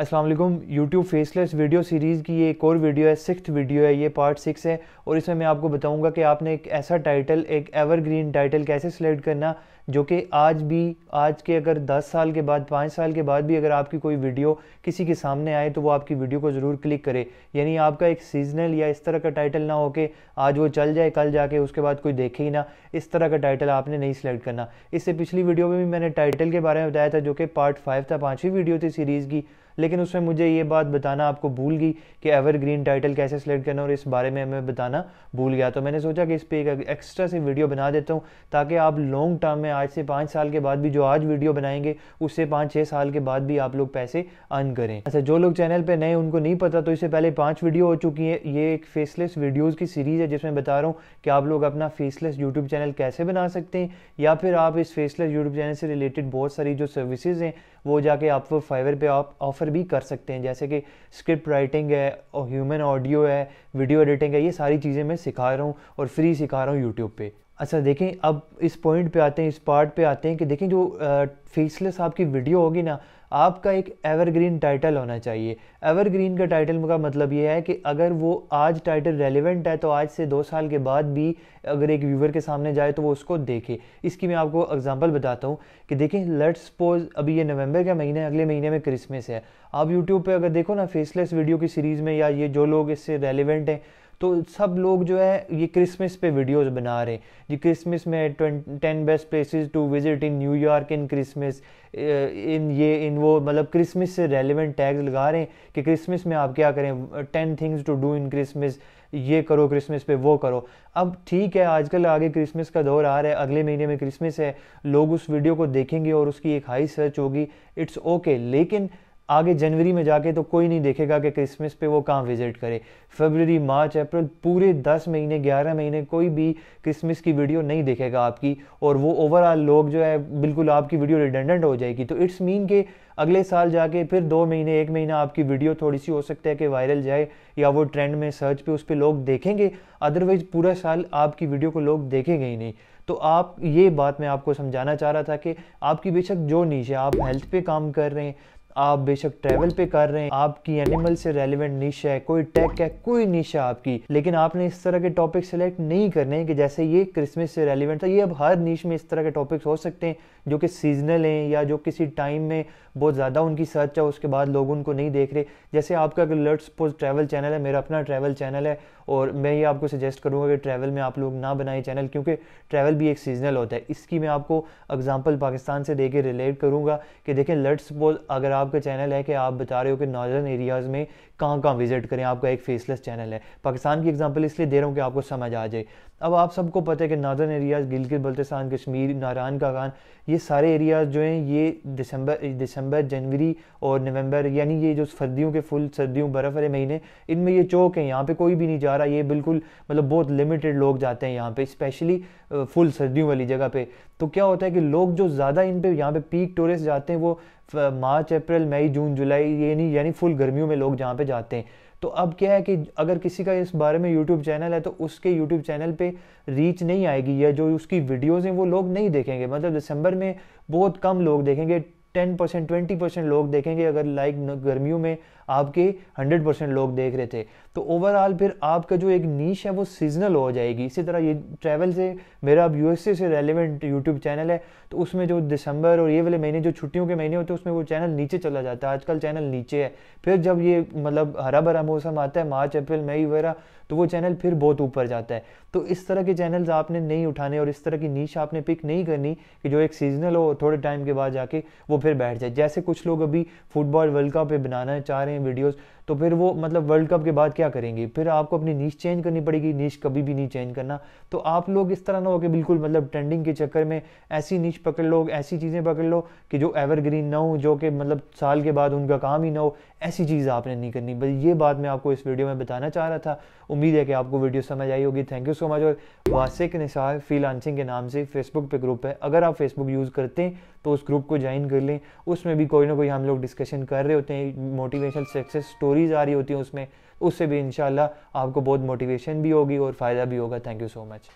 Aslam YouTube faceless video series की ये एक और वीडियो है सिक्स वीडियो है ये पार्ट सिक्स है और इसमें मैं आपको बताऊंगा कि आपने एक ऐसा टाइटल एक एवरग्रीन टाइटल कैसे सेलेक्ट करना जो कि आज भी आज के अगर 10 साल के बाद 5 साल के बाद भी अगर आपकी कोई वीडियो किसी के सामने आए तो वो आपकी वीडियो को ज़रूर क्लिक करे यानी आपका एक सीजनल या इस तरह का टाइटल ना हो के आज वो चल जाए कल जाके उसके बाद कोई देखे ही ना इस तरह का टाइटल आपने नहीं सिलेक्ट करना इससे पिछली वीडियो में भी मैंने टाइटल के बारे में बताया था जो कि पार्ट फाइव था पाँचवीं वीडियो थी सीरीज़ की लेकिन उसमें मुझे ये बात बताना आपको भूल गई कि एवरग्रीन टाइटल कैसे सेलेक्ट करना और इस बारे में हमें बताना भूल गया तो मैंने सोचा कि इस पर एक एक्स्ट्रा से वीडियो बना देता हूँ ताकि आप लॉन्ग टर्म में आज से पाँच साल के बाद भी जो आज वीडियो बनाएंगे उससे पाँच छः साल के बाद भी आप लोग पैसे अर्न करें अच्छा जो लोग चैनल पर नए उनको नहीं पता तो इससे पहले पाँच वीडियो हो चुकी है ये एक फेसलेस वीडियोज़ की सीरीज़ है जिसमें बता रहा हूँ कि आप लोग अपना फेसलेस यूट्यूब चैनल कैसे बना सकते हैं या फिर आप इस फेसलेस यूट्यूब चैनल से रिलेटेड बहुत सारी जो सर्विसेज हैं वो जाके आप फाइवर पर आप ऑफर ट्रांसफ़र भी कर सकते हैं जैसे कि स्क्रिप्ट राइटिंग है और ह्यूमन ऑडियो है वीडियो एडिटिंग है ये सारी चीज़ें मैं सिखा रहा हूँ और फ्री सिखा रहा हूँ यूट्यूब पर अच्छा देखें अब इस पॉइंट पे आते हैं इस पार्ट पे आते हैं कि देखें जो फेसलेस आपकी वीडियो होगी ना आपका एक एवरग्रीन टाइटल होना चाहिए एवरग्रीन का टाइटल का मतलब ये है कि अगर वो आज टाइटल रेलिवेंट है तो आज से दो साल के बाद भी अगर एक व्यूवर के सामने जाए तो वो उसको देखे इसकी मैं आपको एग्जांपल बताता हूँ कि देखें लेट सपोज अभी ये नवंबर का महीना है अगले महीने में क्रिसमस है आप यूट्यूब पर अगर देखो ना फेसलेस वीडियो की सीरीज़ में या ये जो लोग इससे रेलिवेंट हैं तो सब लोग जो है ये क्रिसमस पे वीडियोस बना रहे हैं जी क्रिसमस में ten best places to visit in New York in Christmas in ये इन वो मतलब क्रिसमस से रेलिवेंट टैग्स लगा रहे हैं कि क्रिसमस में आप क्या करें ten things to do in Christmas ये करो क्रिसमस पे वो करो अब ठीक है आजकल आगे क्रिसमस का दौर आ रहा है अगले महीने में क्रिसमस है लोग उस वीडियो को देखेंगे और उसकी एक हाई सर्च होगी इट्स ओके लेकिन आगे जनवरी में जाके तो कोई नहीं देखेगा कि क्रिसमस पे वो कहाँ विजिट करे फरवरी मार्च अप्रैल पूरे दस महीने ग्यारह महीने कोई भी क्रिसमस की वीडियो नहीं देखेगा आपकी और वो ओवरऑल लोग जो है बिल्कुल आपकी वीडियो रिडेंडेंट हो जाएगी तो इट्स मीन के अगले साल जाके फिर दो महीने एक महीना आपकी वीडियो थोड़ी सी हो सकता है कि वायरल जाए या वो ट्रेंड में सर्च पे उस पर लोग देखेंगे अदरवाइज पूरा साल आपकी वीडियो को लोग देखेंगे ही नहीं तो आप ये बात मैं आपको समझाना चाह रहा था कि आपकी बेशक जो नीच है आप हेल्थ पे काम कर रहे हैं आप बेशक ट्रेवल पे कर रहे हैं आपकी एनिमल से रेलिवेंट निश है कोई टेक है कोई निश है आपकी लेकिन आपने इस तरह के टॉपिक सेलेक्ट नहीं करने हैं कि जैसे ये क्रिसमस से रेलिवेंट था ये अब हर नीच में इस तरह के टॉपिक्स हो सकते हैं जो कि सीजनल हैं या जो किसी टाइम में बहुत ज़्यादा उनकी सर्च है उसके बाद लोग उनको नहीं देख रहे जैसे आपका अगर लेट्स सपोज ट्रैवल चैनल है मेरा अपना ट्रैवल चैनल है और मैं ये आपको सजेस्ट करूँगा कि ट्रैवल में आप लोग ना बनाएं चैनल क्योंकि ट्रैवल भी एक सीजनल होता है इसकी मैं आपको एग्जाम्पल पाकिस्तान से दे के रिलेट करूँगा कि देखें लर्ट सपोज अगर आप आपका चैनल है कि आप बता रहे हो कि नॉर्दर्न एरियाज़ में कहाँ कहाँ विजिट करें आपका एक फेसलेस चैनल है पाकिस्तान की एग्जांपल इसलिए दे रहा हूँ कि आपको समझ आ जाए अब आप सबको पता है कि नार्दर्न एरियाज़ गिलगित बल्तिस्तान कश्मीर नारायण का खान ये सारे एरियाज़ जो हैं ये दिसंबर दिसंबर जनवरी और नवंबर यानी ये जो सर्दियों के फुल सर्दियों बर्फ़ वाले महीने इनमें ये चौक हैं यहाँ पे कोई भी नहीं जा रहा ये बिल्कुल मतलब बहुत लिमिटेड लोग जाते हैं यहाँ पे स्पेशली फुल सर्दियों वाली जगह पे तो क्या होता है कि लोग जो ज़्यादा इन पे यहाँ पे पीक टूरिस्ट जाते हैं वो मार्च अप्रैल मई जून जुलाई ये नहीं यानी फुल गर्मियों में लोग जहाँ पे जाते हैं तो अब क्या है कि अगर किसी का इस बारे में यूट्यूब चैनल है तो उसके यूट्यूब चैनल पे रीच नहीं आएगी या जो उसकी वीडियोज़ हैं वो लोग नहीं देखेंगे मतलब दिसंबर में बहुत कम लोग देखेंगे टेन परसेंट ट्वेंटी परसेंट लोग देखेंगे अगर लाइक गर्मियों में आपके हंड्रेड परसेंट लोग देख रहे थे तो ओवरऑल फिर आपका जो एक नीच है वो सीजनल हो जाएगी इसी तरह ये ट्रैवल से मेरा अब यूएसए से रेलिवेंट यूट्यूब चैनल है तो उसमें जो दिसंबर और ये वाले महीने जो छुट्टियों के महीने होते हैं उसमें वो चैनल नीचे चला जाता है आजकल चैनल नीचे है फिर जब ये मतलब हरा भरा मौसम आता है मार्च अप्रैल मई वगैरह तो वो चैनल फिर बहुत ऊपर जाता है तो इस तरह के चैनल्स आपने नहीं उठाने और इस तरह की नीच आपने पिक नहीं करनी कि जो एक सीजनल हो थोड़े टाइम के बाद जाके वो फिर बैठ जाए जैसे कुछ लोग अभी फुटबॉल वर्ल्ड कप पर बनाना चाह रहे हैं वीडियोज़ तो फिर वो मतलब वर्ल्ड कप के बाद क्या करेंगे फिर आपको अपनी नीच चेंज करनी पड़ेगी नीच कभी भी नहीं चेंज करना तो आप लोग इस तरह ना हो कि बिल्कुल मतलब ट्रेंडिंग के चक्कर में ऐसी नीच पकड़ लो ऐसी चीज़ें पकड़ लो कि जो एवरग्रीन ना हो जो कि मतलब साल के बाद उनका काम ही ना हो ऐसी चीज़ आपने नहीं करनी बस ये बात मैं आपको इस वीडियो में बताना चाह रहा था उम्मीद है कि आपको वीडियो समझ आई होगी थैंक यू सो मच और वासिक निसार फ्रीलांसिंग के नाम से फेसबुक पे ग्रुप है अगर आप फेसबुक यूज़ करते हैं तो उस ग्रुप को ज्वाइन कर लें उसमें भी कोई ना कोई हम लोग डिस्कशन कर रहे होते हैं मोटिवेशनल सक्सेस स्टोरीज आ रही होती हैं उसमें उससे भी इन आपको बहुत मोटिवेशन भी होगी और फ़ायदा भी होगा थैंक यू सो मच